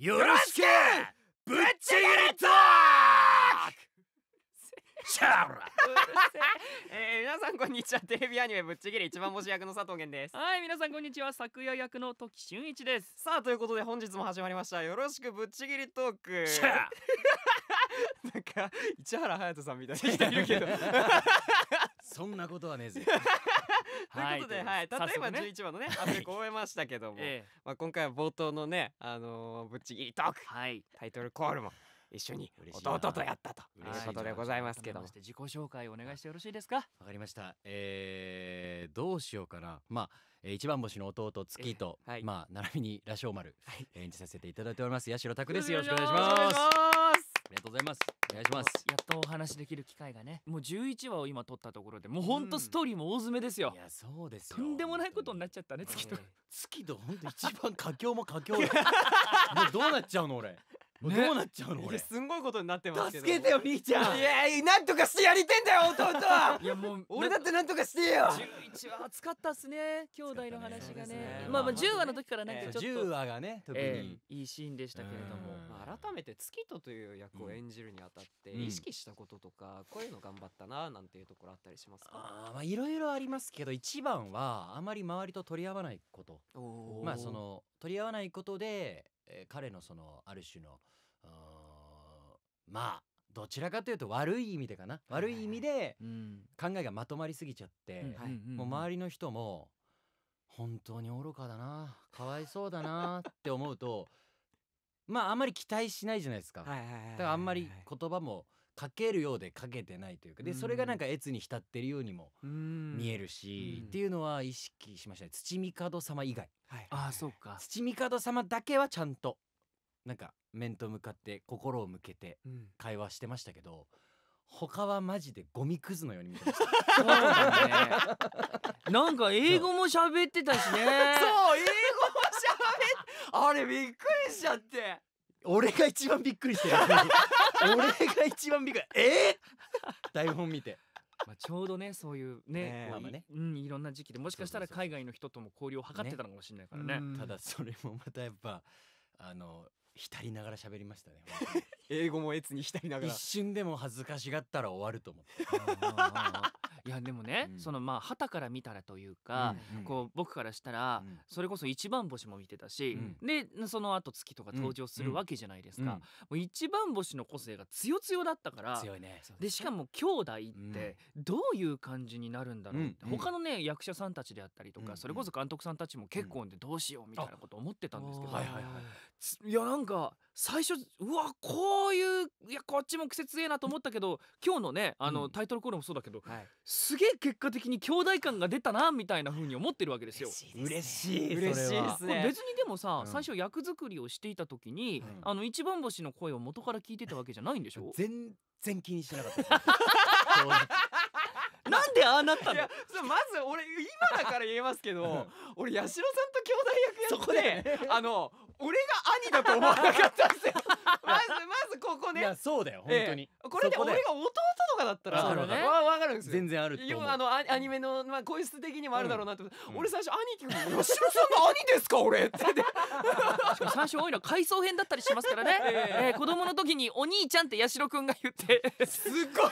よろしくぶっちぎりトークシャラ えー、皆さんこんにちはテレビアニメぶっちぎり一番星役の佐藤源ですはい皆さんこんにちは昨夜役の時俊一ですさあということで本日も始まりましたよろしくぶっちぎりトーク なんか市原隼人さんみたいな人いるけど そんなことはねえぜということで、はい、たった今11番のね、アフレコ終えましたけども、まあ今回は冒頭のね、あのぶっちぎりトーク、はい、タイトルコールも一緒に弟とやったということでございますけども自己紹介お願いしてよろしいですかわかりました、えー、どうしようかなまあ一番星の弟月と、はい、まあ並びに羅生丸、演じさせていただいております八代拓ですよろしくお願いしますありがとうございますお願いしますやっとお話できる機会がねもう11話を今撮ったところでもう本当ストーリーも大詰めですよ、いやそうですよとんでもないことになっちゃったね月と、月と本当一番佳境も佳境よ もうどうなっちゃうの俺ね、どうなっちゃうの俺すんごいことになってます助けてよ兄ちゃんいやなんとかしてやりてんだよ弟はいやもう俺だってなんとかしてよ十一話暑かったっすね兄弟の話がね、ね、まあまあ十話の時からなんかちょっと、えー、話がね特に、えー、いいシーンでしたけれども、まあ、改めて月とという役を演じるにあたって意識したこととか、うん、こういうの頑張ったななんていうところあったりしますか、あまあいろいろありますけど一番はあまり周りと取り合わないことまあその取り合わないことでえー、彼のそのある種のまあどちらかというと悪い意味でかな悪い意味で考えがまとまりすぎちゃって、はい、もう周りの人も本当に愚かだなかわいそうだなって思うとまああんまり期待しないじゃないですか、だからあんまり言葉も、はいかけるようでかけてないというかでそれがなんか越に浸ってるようにも見えるしっていうのは意識しましたね土帝様以外、はい、あそうか土帝様だけはちゃんとなんか面と向かって心を向けて会話してましたけど、うん、他はマジでゴミくずのように見てました。そうだね、なんか英語も喋ってたしね。そう英語も喋ってあれびっくりしちゃって。俺が一番びっくりしてる 俺が一番びっくりえー、台本見て。まあ、ちょうどねそういうねねまあまあね、うん、いろんな時期でもしかしたら海外の人とも交流を図ってたのかもしれないからね、ね、ただそれもまたやっぱあの浸りながら喋りましたね 英語も越に浸りながら一瞬でも恥ずかしがったら終わると思っていやでもね、うん、そのまあ旗から見たらというか、うんうん、こう僕からしたら、それこそ一番星も見てたし、うん、でその後月とか登場するわけじゃないですか、うん、一番星の個性が強強だったから強いねでしかも兄弟ってどういう感じになるんだろうって、他のね役者さんたちであったりとか、それこそ監督さんたちも結婚でどうしようみたいなこと思ってたんですけど、いやなんか最初うわこういういやこっちも癖強えなと思ったけど今日のねあの、タイトルコールもそうだけど、はいすげえ結果的に兄弟感が出たなみたいな風に思ってるわけですよ。嬉しい嬉しいですね別にでもさ、うん最初役作りをしていた時に、うんあの一番星の声を元から聞いてたわけじゃないんでしょ 全然気にしてなかった なんでああなったいやそうまず俺今だから言えますけど俺八代さんと兄弟役やってそこだよあの俺が兄だと思わなかったんすよ まずまずここねいやそうだよ本当に、えー、これで俺が弟とかだったらわね、わかるんですよ全然あると思うあのアニメのまあ個室的にもあるだろうなって、うん、俺最初兄貴吉野さんの兄ですか俺って最初多いの回想編だったりしますからね、えー、えー、子供の時にお兄ちゃんって八代くんが言ってすごい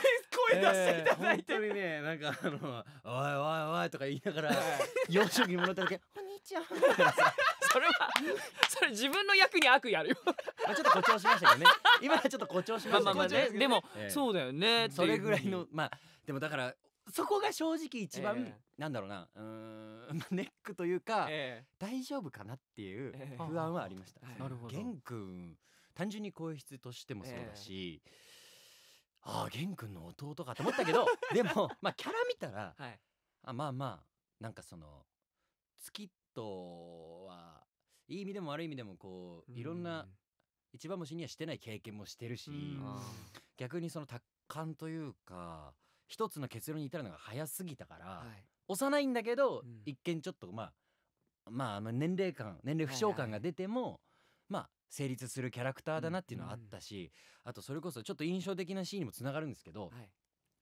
声出していただいて、えー、本当にねなんかあのおいおいおいとか言いながら幼少期もらっただけ お兄ちゃんそれはそれ自分の役に悪意あるよまあちょっと誇張しましたけどね今はちょっと誇張しましたまあまあねでも、そうだよねそれぐらいのまあでもだからそこが正直一番、えなんだろうなうんネックというか、大丈夫かなっていう不安はありました、なるほど玄君単純に声質としてもそうだし、ああ玄君の弟かと思ったけど でもまあキャラ見たら、はい、あまあまあなんかその月といい意味でも悪い意味でもこういろんな一番星にはしてない経験もしてるし、逆にその達観というか一つの結論に至るのが早すぎたから、はい、幼いんだけど、うん、一見ちょっとまあまあ年齢感年齢不詳感が出ても、はいはい、まあ成立するキャラクターだなっていうのはあったし、うん、あとそれこそちょっと印象的なシーンにもつながるんですけど、はい、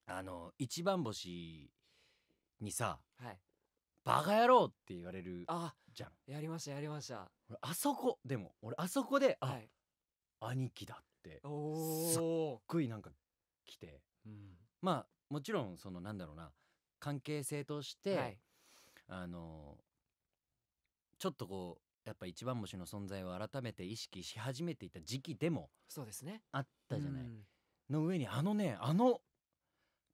あの一番星にさ、はい、バカ野郎って言われるあじゃんやりましたやりました俺あそこでも俺あそこであ、はい兄貴だってすっおごいなんか来てうんまあもちろんそのなんだろうな関係性として、はいあのちょっとこうやっぱ一番星の存在を改めて意識し始めていた時期でもそうですねあったじゃない、うんの上にあのねあの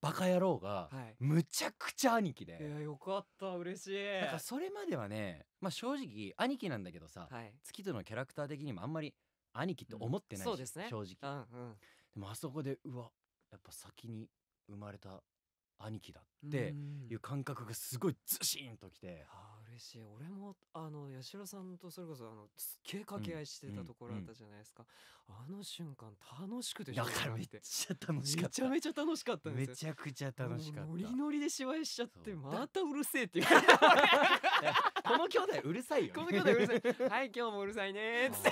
バカ野郎が、むちゃくちゃ兄貴で、はい、いやよかった嬉しいなんかそれまではねまあ正直兄貴なんだけどさ、はい、月とのキャラクター的にもあんまり兄貴って思ってないし、うんね、正直、うんうん、でもあそこでうわやっぱ先に生まれた兄貴だっていう感覚がすごいズシンときて、嬉しい俺もあの八代さんとそれこそあのすっげえ掛け合いしてたところあったじゃないですか、うんうんあの瞬間楽しくてだからめっちゃ楽しかっためちゃめちゃ楽しかっためちゃくちゃ楽しかったノリノリで芝居しちゃってまたうるせえって言わ この兄弟うるさいよ、この兄弟うるさい はい今日もうるさいねっって、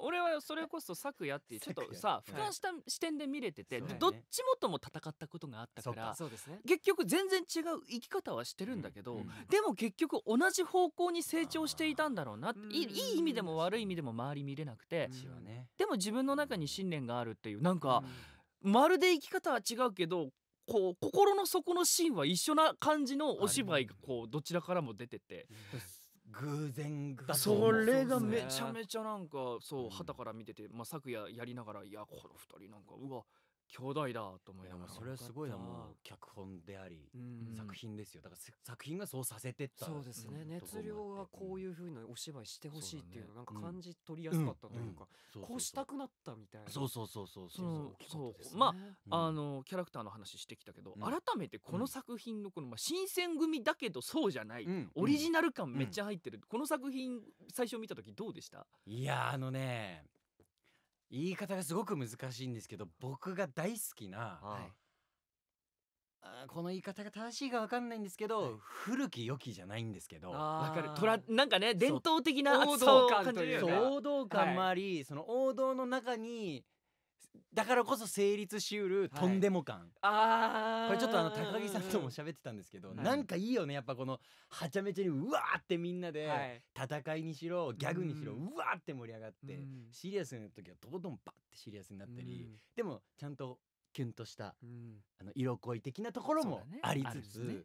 俺はそれこそ昨やってちょっとさ俯瞰した視点で見れてて、はい、どっちもとも戦ったことがあったから、ね、結局全然違う生き方はしてるんだけど、でも結局局同じ方向に成長していたんだろうないい意味でも悪い意味でも周り見れなくて、でも自分の中に信念があるっていうなんか、まるで生き方は違うけどこう心の底の芯は一緒な感じのお芝居がこうどちらからも出てて。偶然だそれがめちゃめちゃなんかそう旗から見てて、まあ、昨夜やりながらいやこの2人なんかうわ兄弟だと思いながらそれはすごいなもう脚本であり、作品ですよだから作品がそうさせてったそうですね、熱量はこういうふうなお芝居してほしいっていうのなんか感じ取りやすかったというか、こうしたくなったみたいなそうそうそうそうそうそうまあ、あのキャラクターの話してきたけど、改めてこの作品のこの、まあ、新選組だけどそうじゃない、オリジナル感めっちゃ入ってる、この作品最初見た時どうでしたいやあのね言い方がすごく難しいんですけど僕が大好きな、はいあこの言い方が正しいかわかんないんですけど、古き良きじゃないんですけどかるトラなんかね伝統的な王道感というか王道感もあり、その王道の中にだからこそ成立しうるとんでも感、はい、あこれちょっとあの高木さんとも喋ってたんですけど、はい、なんかいいよねやっぱこのはちゃめちゃにうわーってみんなで戦いにしろギャグにしろうわーって盛り上がって、うん、シリアスな時はとことんバッてシリアスになったり、うん、でもちゃんとキュンとした、うん、あの色恋的なところもありつつ、ねね、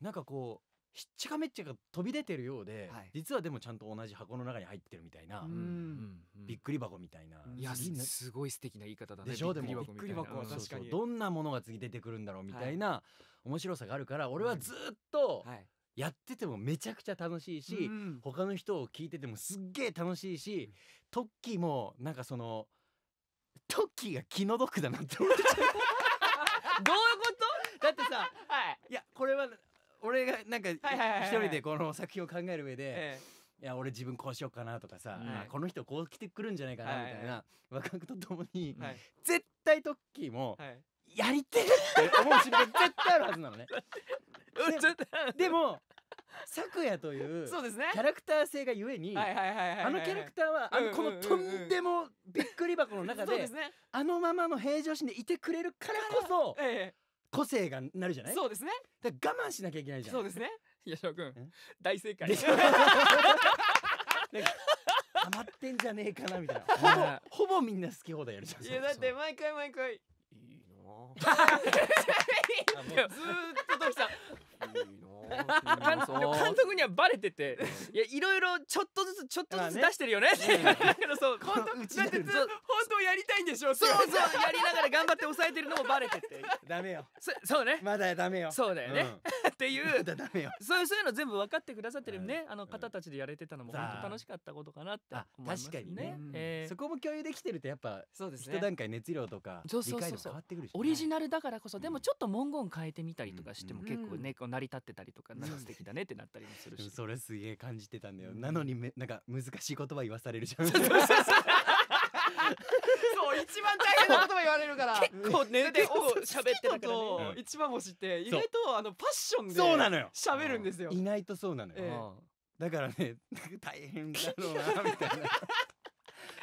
なんかこうひっちかめっちゃが飛び出てるようで、はい、実はでもちゃんと同じ箱の中に入ってるみたいな、うん、びっくり箱みたいな。いやすごい素敵な言い方だねでしょでもびっくり箱は確かにどんなものが次出てくるんだろうみたいな、はい、面白さがあるから俺はずっと、はい、やっててもめちゃくちゃ楽しいし、うん、他の人を聞いててもすっげえ楽しいし、うん、トッキーもなんかそのトッキーが気の毒だなって思っちゃうどういうことだってさ、はい、いやこれは俺がなんか一人でこの作品を考える上で、ええいや俺自分こうしようかなとかさ、はい、この人こう来てくるんじゃないかなみたいな、はい、若くとともに、はい、絶対トッキーも、やりてえって思う瞬間絶対あるはずなのね。でも咲夜というキャラクター性がゆえにあのキャラクターはあのこのとんでもびっくり箱の中であのままの平常心でいてくれるからこそ個性がなるじゃないそうですねだから我慢しなきゃいけないじゃんそうですねや八くん大正解 ハマってんじゃねえかなみたいなほぼほぼみんな好き放題やるじゃんいやだって毎回毎回いいな ずっときさん 監督にはバレてていやいろいろちょっとずつちょっとずつ出してるよねっだからそう本当だ本当やりたいんでしょうそうそうやりながら頑張って抑えてるのもバレててダメよそうねまだダメよそうだよねっていうよそういうの全部分かってくださってるねあの方たちでやれてたのも本当楽しかったことかなって確かにねえそこも共有できてるとやっぱそうです、一段階熱量とか理解度変わってくるしオリジナルだからこそでもちょっと文言変えてみたりとかしても結構ねこう成り立ってたりとかなんか素敵だねってなったりもするしそれすげえ感じてたんだよ、うん、なのにめなんか難しい言葉言わされるじゃんそう 一番大変なことも言われるから 結構ね結構喋ってたからね一番星って意外とあのパッションでそうなのよ喋るんですよ意外とそうなのよ、えー、だからね大変だろうなみたいな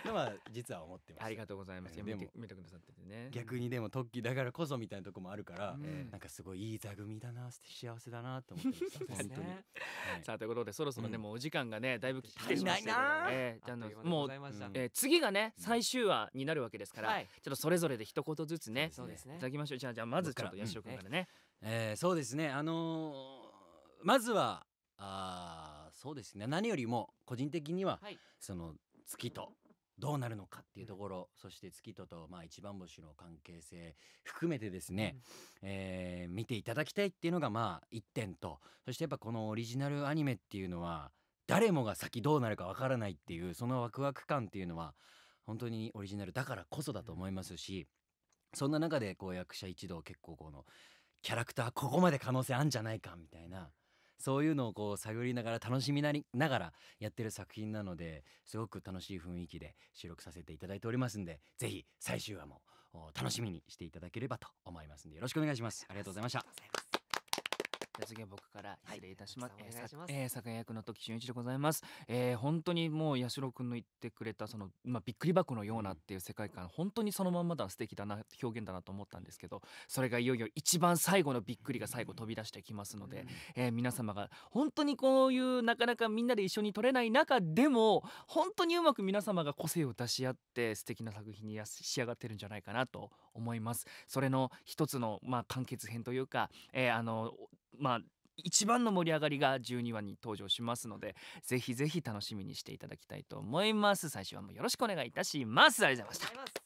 のは実は思ってますありがとうございます、えー、見て見てくださっててね逆にでも特技だからこそみたいなとこもあるから、うん、なんかすごいいい座組だな幸せだなと思ってまし 本当に、はい、さあということでそろそろね、うん、もうお時間がねだいぶ来てしまいな、えー、じゃあもう、うん、えー、次がね最終話になるわけですから、はい、ちょっとそれぞれで一言ずつねそうですねいただきましょうじゃあまずちょっと八代君からね、うん、えー、そうですねあのー、まずはあそうですね何よりも個人的には、はい、その月とどうなるのかっていうところ、うん、そして月とと、まあ、一番星の関係性含めてですね、うん、えー、見ていただきたいっていうのがまあ1点とそしてやっぱこのオリジナルアニメっていうのは誰もが先どうなるかわからないっていうそのワクワク感っていうのは本当にオリジナルだからこそだと思いますし、うん、そんな中でこう役者一同結構このキャラクターここまで可能性あんじゃないかみたいな。そういうのをこう探りながら楽しみなりながらやってる作品なのですごく楽しい雰囲気で収録させていただいておりますんでぜひ最終話も楽しみにしていただければと思いますんでよろしくお願いしますありがとうございましたじゃ次は僕から失礼いたします。はい、ええー、作役の時俊一でございます。えー、本当にもう八代君の言ってくれたそのまあびっくり箱のようなっていう世界観、うん、本当にそのまんまだ素敵だな表現だなと思ったんですけど、それがいよいよ一番最後のびっくりが最後飛び出してきますので、うん、えー、皆様が本当にこういうなかなかみんなで一緒に撮れない中でも本当にうまく皆様が個性を出し合って素敵な作品に仕上がってるんじゃないかなと思います。それの一つのまあ完結編というか、えー、あのまあ一番の盛り上がりが12話に登場しますのでぜひぜひ楽しみにしていただきたいと思います最初はもうよろしくお願いいたしますありがとうございました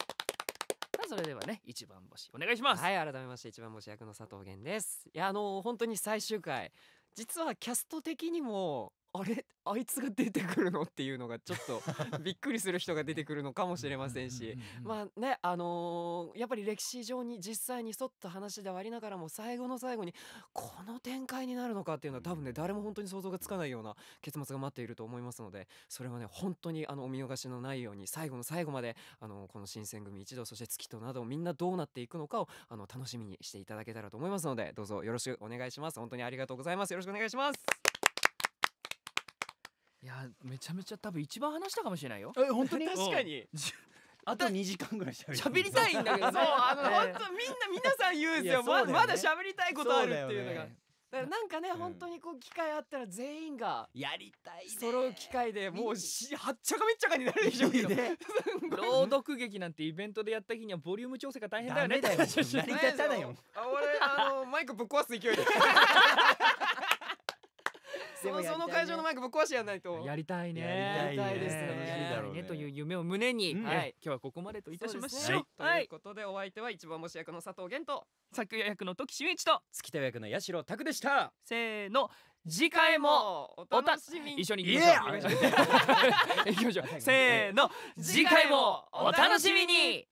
それではね一番星お願いしますはい改めまして一番星役の佐藤源ですいやあのー、本当に最終回実はキャスト的にもあれあいつが出てくるのっていうのがちょっと びっくりする人が出てくるのかもしれませんしまあねあのー、やっぱり歴史上に実際に沿った話ではありながらも最後の最後にこの展開になるのかっていうのは多分ね誰も本当に想像がつかないような結末が待っていると思いますのでそれはね本当にあのお見逃しのないように最後の最後まであのこの新選組一同そして月となどみんなどうなっていくのかをあの楽しみにしていただけたらと思いますのでどうぞよろしくお願いします。本当にありがとうございますよろしくお願いしますいやめちゃめちゃ多分一番話したかもしれないよえ本当に確かにあと2時間ぐらい喋り喋りたいんだけどそうあの本当みんな皆さん言うんですよままだ喋りたいことあるっていうのが。なんかね、うん、本当にこう機会あったら全員がやりたい揃う機会でもうしはっちゃかめっちゃかになるでしょうけど朗読劇なんてイベントでやった日にはボリューム調整が大変だよね 成り立たないよ俺あのマイクぶっ壊す勢いで そのその会場のマイク僕っ壊しやんないとやりたいねやりたいですねやりねという夢を胸に、はい、今日はここまでといたしましょうということでお相手は一番もし役の佐藤源と作夜役の時俊一と月田役の八代拓でしたせーの次回もお楽しみ一緒に行きましょう、きましょう せーの次回もお楽しみに